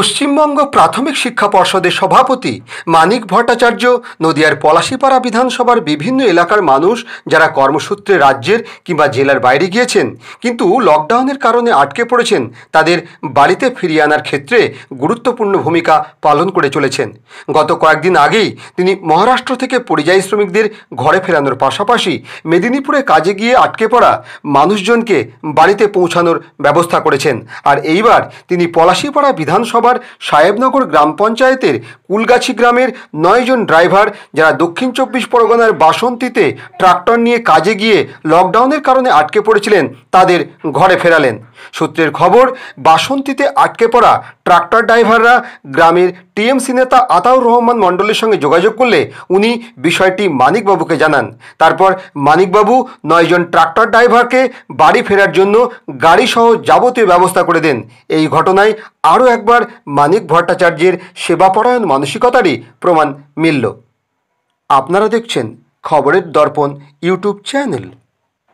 পশ্চিমবঙ্গ প্রাথমিক শিক্ষা পর্ষদের সভাপতি মানিক ভট্টাচার্য নদিয়ার পলাশিপাড়া বিধানসভার বিভিন্ন এলাকার মানুষ যারা কর্মসূত্রে রাজ্যের কিংবা জেলার বাইরে গিয়েছেন কিন্তু লকডাউনের কারণে আটকে পড়েছেন তাদের বাড়িতে ফিরিয়ে আনার ক্ষেত্রে গুরুত্বপূর্ণ ভূমিকা পালন করে চলেছেন গত কয়েকদিন আগেই তিনি মহারাষ্ট্র থেকে পরিযায়ী শ্রমিকদের ঘরে ফেরানোর পাশাপাশি মেদিনীপুরে কাজে গিয়ে আটকে পড়া মানুষজনকে বাড়িতে পৌঁছানোর ব্যবস্থা করেছেন আর এইবার তিনি পলাশিপাড়া বিধানসভা বিধানসভার সাহেবনগর গ্রাম পঞ্চায়েতের কুলগাছি গ্রামের নয়জন ড্রাইভার যারা দক্ষিণ চব্বিশ পরগনার বাসন্তীতে ট্রাক্টর নিয়ে কাজে গিয়ে লকডাউনের কারণে আটকে পড়েছিলেন তাদের ঘরে ফেরালেন সূত্রের খবর বাসন্তীতে আটকে পড়া ট্রাক্টর ড্রাইভাররা গ্রামের টিএমসি নেতা আতাউর রহমান মণ্ডলের সঙ্গে যোগাযোগ করলে উনি বিষয়টি মানিকবাবুকে জানান তারপর মানিকবাবু নয়জন ট্রাক্টর ড্রাইভারকে বাড়ি ফেরার জন্য গাড়িসহ যাবতীয় ব্যবস্থা করে দেন এই ঘটনায় আরও একবার মানিক ভট্টাচার্যের সেবাপরায়ণ মানসিকতারই প্রমাণ মিলল আপনারা দেখছেন খবরের দর্পণ ইউটিউব চ্যানেল